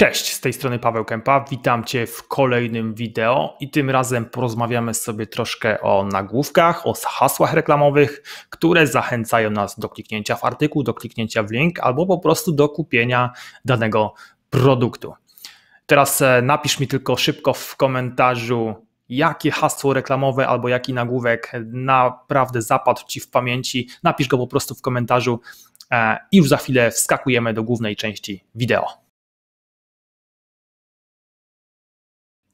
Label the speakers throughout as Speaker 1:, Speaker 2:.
Speaker 1: Cześć, z tej strony Paweł Kępa, witam Cię w kolejnym wideo i tym razem porozmawiamy sobie troszkę o nagłówkach, o hasłach reklamowych, które zachęcają nas do kliknięcia w artykuł, do kliknięcia w link albo po prostu do kupienia danego produktu. Teraz e, napisz mi tylko szybko w komentarzu, jakie hasło reklamowe albo jaki nagłówek naprawdę zapadł Ci w pamięci. Napisz go po prostu w komentarzu e, i już za chwilę wskakujemy do głównej części wideo.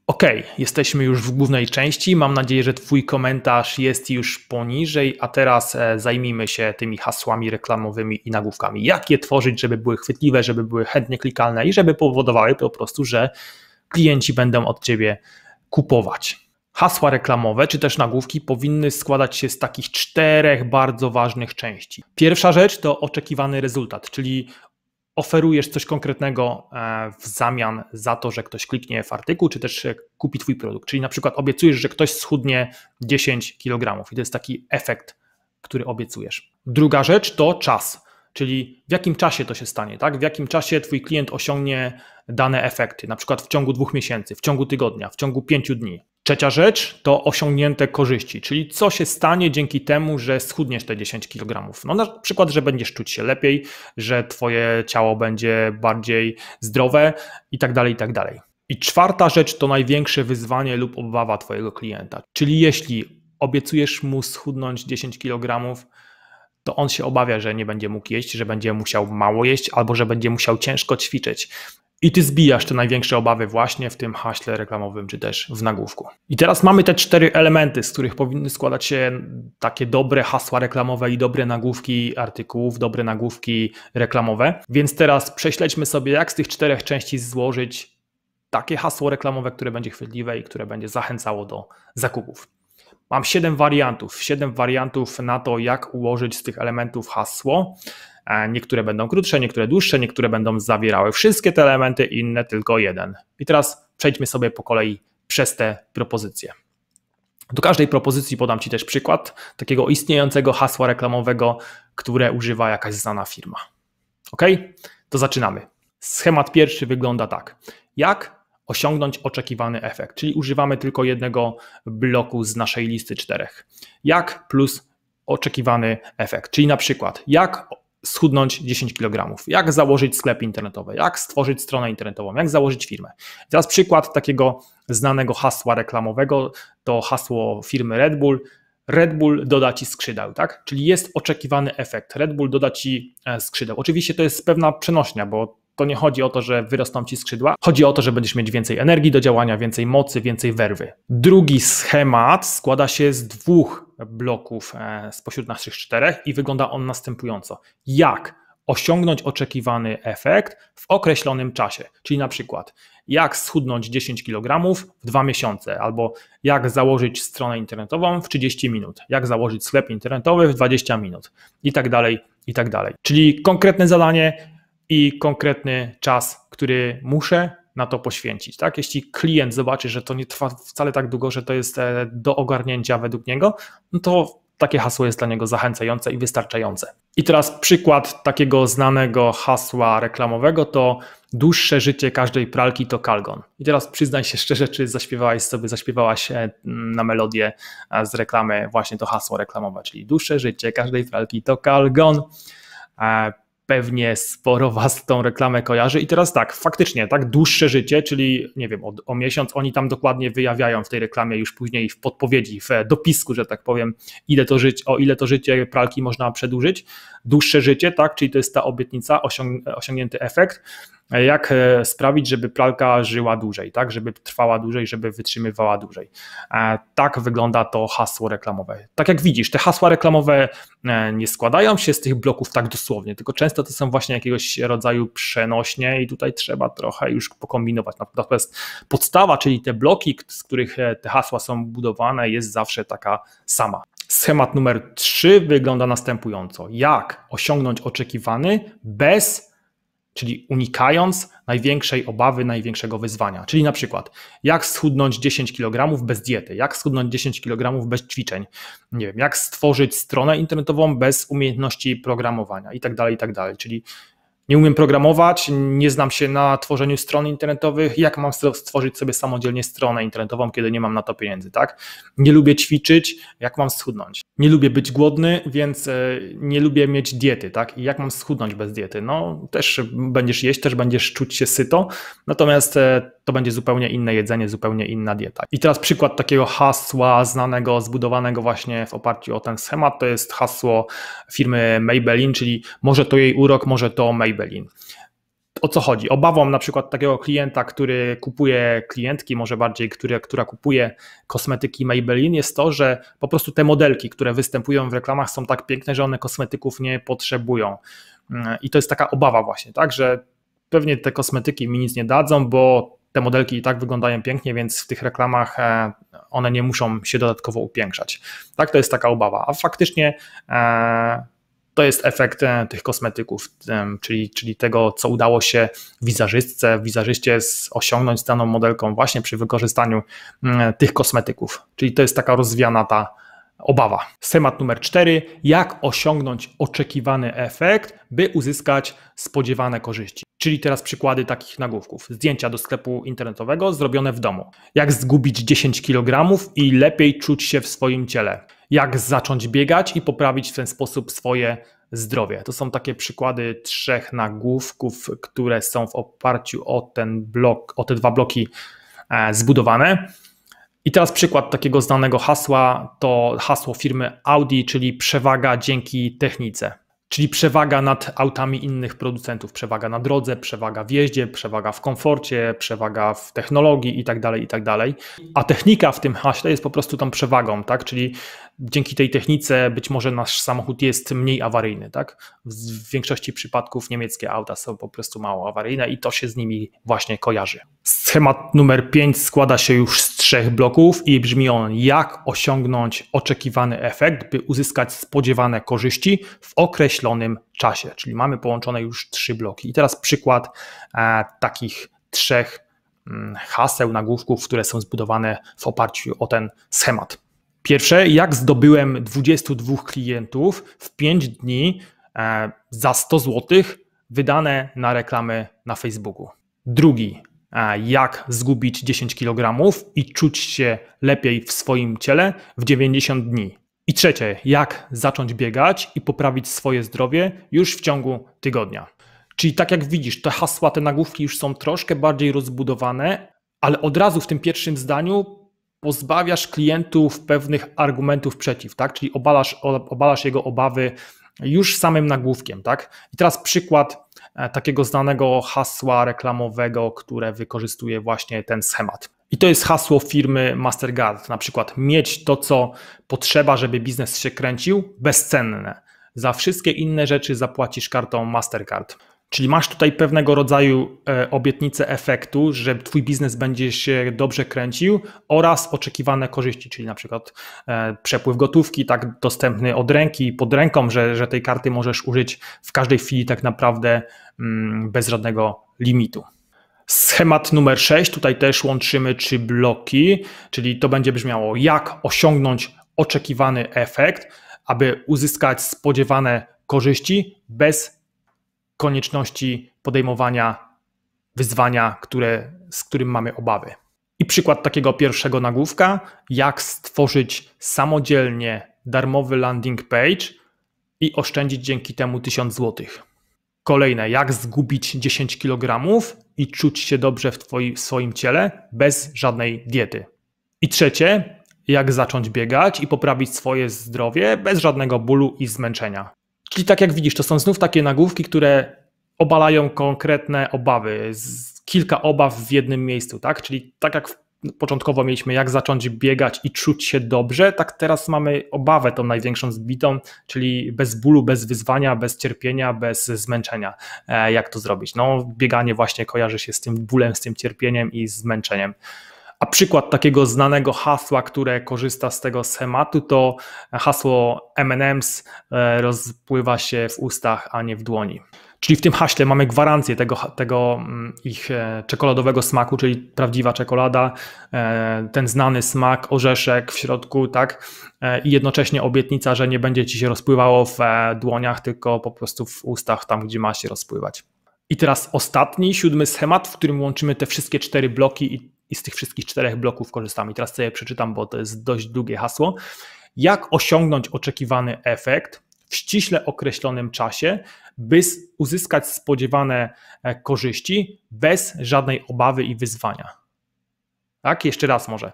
Speaker 1: OK, jesteśmy już w głównej części. Mam nadzieję, że Twój komentarz jest już poniżej, a teraz e, zajmijmy się tymi hasłami reklamowymi i nagłówkami. Jak je tworzyć, żeby były chwytliwe, żeby były chętnie klikalne i żeby powodowały po prostu, że klienci będą od Ciebie kupować. Hasła reklamowe czy też nagłówki powinny składać się z takich czterech bardzo ważnych części. Pierwsza rzecz to oczekiwany rezultat, czyli oferujesz coś konkretnego e, w zamian za to, że ktoś kliknie w artykuł, czy też e, kupi Twój produkt. Czyli na przykład obiecujesz, że ktoś schudnie 10 kg i to jest taki efekt, który obiecujesz. Druga rzecz to czas. Czyli w jakim czasie to się stanie, tak? W jakim czasie twój klient osiągnie dane efekty, na przykład w ciągu dwóch miesięcy, w ciągu tygodnia, w ciągu pięciu dni. Trzecia rzecz to osiągnięte korzyści, czyli co się stanie dzięki temu, że schudniesz te 10 kg. No na przykład, że będziesz czuć się lepiej, że twoje ciało będzie bardziej zdrowe i tak dalej, i tak dalej. I czwarta rzecz to największe wyzwanie lub obawa twojego klienta. Czyli jeśli obiecujesz mu schudnąć 10 kg, to on się obawia, że nie będzie mógł jeść, że będzie musiał mało jeść albo że będzie musiał ciężko ćwiczyć. I ty zbijasz te największe obawy właśnie w tym haśle reklamowym, czy też w nagłówku. I teraz mamy te cztery elementy, z których powinny składać się takie dobre hasła reklamowe i dobre nagłówki artykułów, dobre nagłówki reklamowe. Więc teraz prześledźmy sobie, jak z tych czterech części złożyć takie hasło reklamowe, które będzie chwytliwe i które będzie zachęcało do zakupów. Mam siedem wariantów, siedem wariantów na to, jak ułożyć z tych elementów hasło. Niektóre będą krótsze, niektóre dłuższe, niektóre będą zawierały wszystkie te elementy, inne tylko jeden. I teraz przejdźmy sobie po kolei przez te propozycje. Do każdej propozycji podam Ci też przykład takiego istniejącego hasła reklamowego, które używa jakaś znana firma. Ok? To zaczynamy. Schemat pierwszy wygląda tak. Jak osiągnąć oczekiwany efekt? Czyli używamy tylko jednego bloku z naszej listy czterech. Jak plus oczekiwany efekt. Czyli na przykład, jak schudnąć 10 kg, jak założyć sklep internetowy, jak stworzyć stronę internetową, jak założyć firmę. teraz przykład takiego znanego hasła reklamowego to hasło firmy Red Bull. Red Bull doda ci skrzydeł, tak? Czyli jest oczekiwany efekt. Red Bull doda ci e, skrzydeł. Oczywiście to jest pewna przenośnia, bo to nie chodzi o to, że wyrosną ci skrzydła, chodzi o to, że będziesz mieć więcej energii do działania, więcej mocy, więcej werwy. Drugi schemat składa się z dwóch bloków e, spośród naszych czterech i wygląda on następująco. Jak osiągnąć oczekiwany efekt w określonym czasie, czyli na przykład jak schudnąć 10 kg w dwa miesiące, albo jak założyć stronę internetową w 30 minut, jak założyć sklep internetowy w 20 minut i tak dalej, i tak dalej. Czyli konkretne zadanie i konkretny czas, który muszę na to poświęcić. Tak? Jeśli klient zobaczy, że to nie trwa wcale tak długo, że to jest e, do ogarnięcia według niego, no to takie hasło jest dla niego zachęcające i wystarczające. I teraz przykład takiego znanego hasła reklamowego to dłuższe życie każdej pralki to kalgon. I teraz przyznaj się szczerze, czy zaśpiewałaś sobie, zaśpiewałaś e, na melodię e, z reklamy właśnie to hasło reklamowe, czyli dłuższe życie każdej pralki to kalgon pewnie sporo was tą reklamę kojarzy. I teraz tak, faktycznie, tak dłuższe życie, czyli nie wiem, o, o, miesiąc oni tam dokładnie wyjawiają w tej reklamie już później w podpowiedzi, w e, dopisku, że tak powiem, ile to żyć, o ile to życie pralki można przedłużyć. Dłuższe życie, tak, czyli to jest ta obietnica, osiąg, e, osiągnięty efekt. E, jak e, sprawić, żeby pralka żyła dłużej, tak, żeby trwała dłużej, żeby wytrzymywała dłużej. E, tak wygląda to hasło reklamowe. Tak jak widzisz, te hasła reklamowe nie składają się z tych bloków tak dosłownie, tylko często to są właśnie jakiegoś rodzaju przenośnie i tutaj trzeba trochę już pokombinować. Natomiast podstawa, czyli te bloki, z których te hasła są budowane, jest zawsze taka sama. Schemat numer 3 wygląda następująco. Jak osiągnąć oczekiwany bez czyli unikając największej obawy, największego wyzwania. Czyli na przykład, jak schudnąć 10 kg bez diety, jak schudnąć 10 kg bez ćwiczeń, nie wiem, jak stworzyć stronę internetową bez umiejętności programowania i tak dalej, i tak dalej. Czyli nie umiem programować, nie znam się na tworzeniu stron internetowych, jak mam stworzyć sobie samodzielnie stronę internetową, kiedy nie mam na to pieniędzy, tak? Nie lubię ćwiczyć, jak mam schudnąć? Nie lubię być głodny, więc e, nie lubię mieć diety, tak? I jak mam schudnąć bez diety? No, też będziesz jeść, też będziesz czuć się syto, natomiast e, to będzie zupełnie inne jedzenie, zupełnie inna dieta. I teraz przykład takiego hasła znanego, zbudowanego właśnie w oparciu o ten schemat, to jest hasło firmy Maybelline, czyli może to jej urok, może to Maybelline o co chodzi? Obawą na przykład takiego klienta, który kupuje klientki, może bardziej, który, która kupuje kosmetyki Maybelline, jest to, że po prostu te modelki, które występują w reklamach, są tak piękne, że one kosmetyków nie potrzebują. Mm, I to jest taka obawa, właśnie, tak, że pewnie te kosmetyki mi nic nie dadzą, bo te modelki i tak wyglądają pięknie, więc w tych reklamach e, one nie muszą się dodatkowo upiększać. Tak, to jest taka obawa. A faktycznie e, to jest efekt e, tych kosmetyków, czyli, czyli tego, co udało się wizerzystce, wizerzyście osiągnąć z daną modelką właśnie przy wykorzystaniu tych kosmetyków. Czyli to jest taka rozwiana ta Obawa. Schemat numer cztery: Jak osiągnąć oczekiwany efekt, by uzyskać spodziewane korzyści? Czyli teraz przykłady takich nagłówków. Zdjęcia do sklepu internetowego zrobione w domu. Jak zgubić 10 kg i lepiej czuć się w swoim ciele. Jak zacząć biegać i poprawić w ten sposób swoje zdrowie. To są takie przykłady trzech nagłówków, które są w oparciu o ten blok, o te dwa bloki e, zbudowane. I teraz przykład takiego znanego hasła to hasło firmy Audi, czyli przewaga dzięki technice. Czyli przewaga nad autami innych producentów, przewaga na drodze, przewaga w jeździe, przewaga w komforcie, przewaga w technologii itd., tak itd. Tak A technika w tym haśle jest po prostu tą przewagą, tak? Czyli dzięki tej technice być może nasz samochód jest mniej awaryjny, tak? W większości przypadków niemieckie auta są po prostu mało awaryjne i to się z nimi właśnie kojarzy. Schemat numer 5 składa się już z trzech bloków i brzmi on jak osiągnąć oczekiwany efekt, by uzyskać spodziewane korzyści w okresie określonym czasie, czyli mamy połączone już trzy bloki. I teraz przykład e, takich trzech mm, haseł, nagłówków, które są zbudowane w oparciu o ten schemat. Pierwsze, jak zdobyłem 22 klientów w 5 dni e, za 100 zł wydane na reklamy na Facebooku. Drugi, e, jak zgubić 10 kg i czuć się lepiej w swoim ciele w 90 dni. I trzecie, jak zacząć biegać i poprawić swoje zdrowie już w ciągu tygodnia. Czyli tak jak widzisz, te hasła, te nagłówki już są troszkę bardziej rozbudowane, ale od razu w tym pierwszym zdaniu pozbawiasz klientów pewnych argumentów przeciw, tak? Czyli obalasz, obalasz jego obawy już samym nagłówkiem, tak? I teraz przykład e, takiego znanego hasła reklamowego, które wykorzystuje właśnie ten schemat. I to jest hasło firmy Mastercard. Na przykład mieć to, co potrzeba, żeby biznes się kręcił, bezcenne. Za wszystkie inne rzeczy zapłacisz kartą Mastercard. Czyli masz tutaj pewnego rodzaju e, obietnicę efektu, że twój biznes będzie się dobrze kręcił oraz oczekiwane korzyści, czyli na przykład e, przepływ gotówki tak dostępny od ręki, pod ręką, że, że tej karty możesz użyć w każdej chwili tak naprawdę mm, bez żadnego limitu. Schemat numer 6, tutaj też łączymy trzy bloki, czyli to będzie brzmiało jak osiągnąć oczekiwany efekt, aby uzyskać spodziewane korzyści bez konieczności podejmowania wyzwania, które, z którym mamy obawy. I przykład takiego pierwszego nagłówka, jak stworzyć samodzielnie darmowy landing page i oszczędzić dzięki temu 1000 złotych. Kolejne, jak zgubić 10 kg i czuć się dobrze w twoim, swoim ciele bez żadnej diety. I trzecie, jak zacząć biegać i poprawić swoje zdrowie bez żadnego bólu i zmęczenia. Czyli tak jak widzisz, to są znów takie nagłówki, które obalają konkretne obawy, kilka obaw w jednym miejscu, tak? Czyli tak jak w początkowo mieliśmy jak zacząć biegać i czuć się dobrze, tak teraz mamy obawę tą największą zbitą, czyli bez bólu, bez wyzwania, bez cierpienia, bez zmęczenia. E, jak to zrobić? No, bieganie właśnie kojarzy się z tym bólem, z tym cierpieniem i zmęczeniem. A przykład takiego znanego hasła, które korzysta z tego schematu, to hasło MMs e, rozpływa się w ustach, a nie w dłoni. Czyli w tym haśle mamy gwarancję tego, tego, mm, ich e, czekoladowego smaku, czyli prawdziwa czekolada, e, ten znany smak, orzeszek w środku, tak? E, I jednocześnie obietnica, że nie będzie ci się rozpływało w dłoniach, tylko po prostu w ustach, tam gdzie ma się rozpływać. I teraz ostatni, siódmy schemat, w którym łączymy te wszystkie cztery bloki i, i z tych wszystkich czterech bloków korzystamy. teraz sobie przeczytam, bo to jest dość długie hasło. Jak osiągnąć oczekiwany efekt? w ściśle określonym czasie by uzyskać spodziewane e, korzyści bez żadnej obawy i wyzwania. Tak, jeszcze raz może.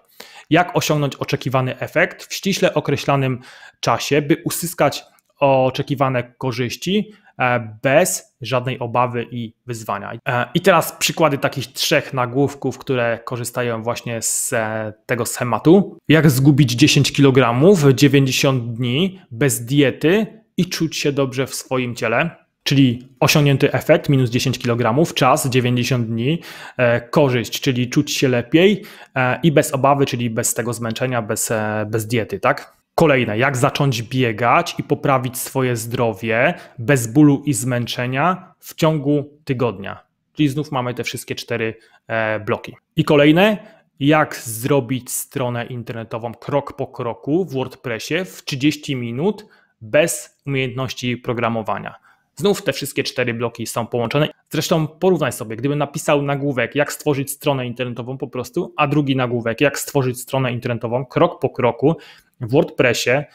Speaker 1: Jak osiągnąć oczekiwany efekt w ściśle określanym czasie, by uzyskać oczekiwane korzyści e, bez żadnej obawy i wyzwania. E, I teraz przykłady takich trzech nagłówków, które korzystają właśnie z tego schematu. Jak zgubić 10 kg w 90 dni bez diety i czuć się dobrze w swoim ciele czyli osiągnięty efekt minus 10 kg, czas 90 dni, e, korzyść, czyli czuć się lepiej e, i bez obawy, czyli bez tego zmęczenia, bez, e, bez diety, tak? Kolejne, jak zacząć biegać i poprawić swoje zdrowie bez bólu i zmęczenia w ciągu tygodnia. Czyli znów mamy te wszystkie cztery bloki. I kolejne, jak zrobić stronę internetową krok po kroku w WordPressie w 30 minut bez umiejętności programowania. Znów te wszystkie cztery bloki są połączone. Zresztą porównaj sobie, gdybym napisał nagłówek, jak stworzyć stronę internetową po prostu, a drugi nagłówek, jak stworzyć stronę internetową krok po kroku w WordPressie e,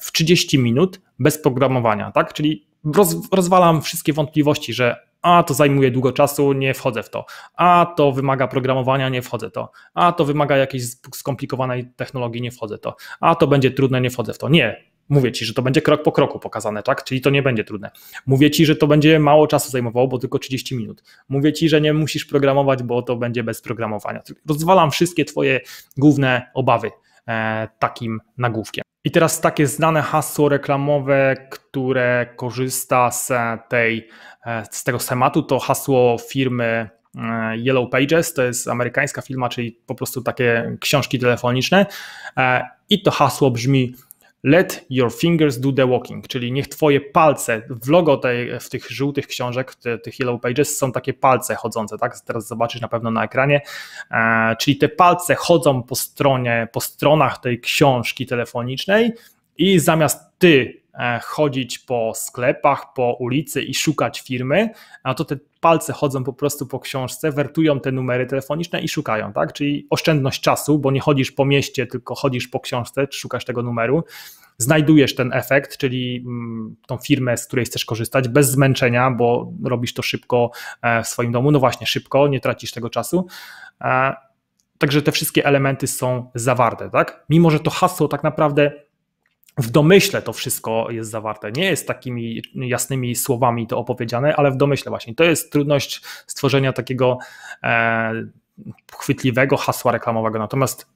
Speaker 1: w 30 minut bez programowania, tak? Czyli roz, rozwalam wszystkie wątpliwości, że a to zajmuje długo czasu, nie wchodzę w to, a to wymaga programowania, nie wchodzę w to, a to wymaga jakiejś skomplikowanej technologii, nie wchodzę w to, a to będzie trudne, nie wchodzę w to. Nie, Mówię ci, że to będzie krok po kroku pokazane, tak? Czyli to nie będzie trudne. Mówię ci, że to będzie mało czasu zajmowało, bo tylko 30 minut. Mówię ci, że nie musisz programować, bo to będzie bez programowania. Rozwalam wszystkie twoje główne obawy e, takim nagłówkiem. I teraz takie znane hasło reklamowe, które korzysta z, tej, e, z tego schematu, to hasło firmy e, Yellow Pages, to jest amerykańska firma, czyli po prostu takie książki telefoniczne. I to hasło brzmi: Let your fingers do the walking, czyli niech twoje palce, w logo tej, w tych żółtych książek, w tych yellow pages są takie palce chodzące, tak? Teraz zobaczysz na pewno na ekranie. E, czyli te palce chodzą po stronie, po stronach tej książki telefonicznej i zamiast ty e, chodzić po sklepach, po ulicy i szukać firmy, a to te palce chodzą po prostu po książce, wertują te numery telefoniczne i szukają, tak? Czyli oszczędność czasu, bo nie chodzisz po mieście, tylko chodzisz po książce, szukasz tego numeru. Znajdujesz ten efekt, czyli mm, tą firmę, z której chcesz korzystać, bez zmęczenia, bo robisz to szybko e, w swoim domu. No właśnie, szybko, nie tracisz tego czasu. E, także te wszystkie elementy są zawarte, tak? Mimo, że to hasło tak naprawdę w domyśle to wszystko jest zawarte. Nie jest takimi jasnymi słowami to opowiedziane, ale w domyśle właśnie. To jest trudność stworzenia takiego e, chwytliwego hasła reklamowego. Natomiast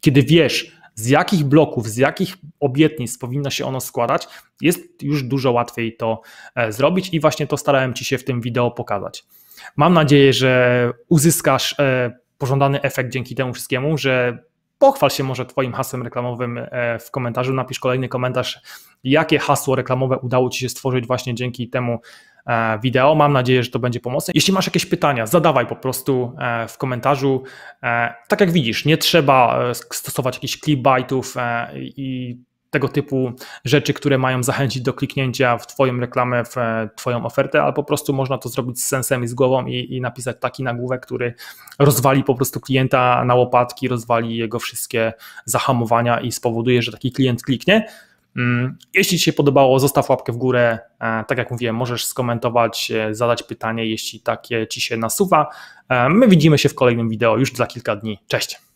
Speaker 1: kiedy wiesz, z jakich bloków, z jakich obietnic powinno się ono składać, jest już dużo łatwiej to e, zrobić i właśnie to starałem Ci się w tym wideo pokazać. Mam nadzieję, że uzyskasz e, pożądany efekt dzięki temu wszystkiemu, że Pochwal się może Twoim hasłem reklamowym e, w komentarzu, napisz kolejny komentarz, jakie hasło reklamowe udało Ci się stworzyć właśnie dzięki temu e, wideo. Mam nadzieję, że to będzie pomocne. Jeśli masz jakieś pytania, zadawaj po prostu e, w komentarzu. Tak jak widzisz, nie trzeba stosować jakichś clickbaitów i tego typu rzeczy, które mają zachęcić do kliknięcia w Twoją reklamę, w e, Twoją ofertę, ale po prostu można to zrobić z sensem i z głową i, i napisać taki nagłówek, który rozwali po prostu klienta na łopatki, rozwali jego wszystkie zahamowania i spowoduje, że taki klient kliknie. Mm, jeśli Ci się podobało, zostaw łapkę w górę. E, tak jak mówiłem, możesz skomentować, e, zadać pytanie, jeśli takie Ci się nasuwa. My widzimy się w kolejnym wideo już za kilka dni. Cześć!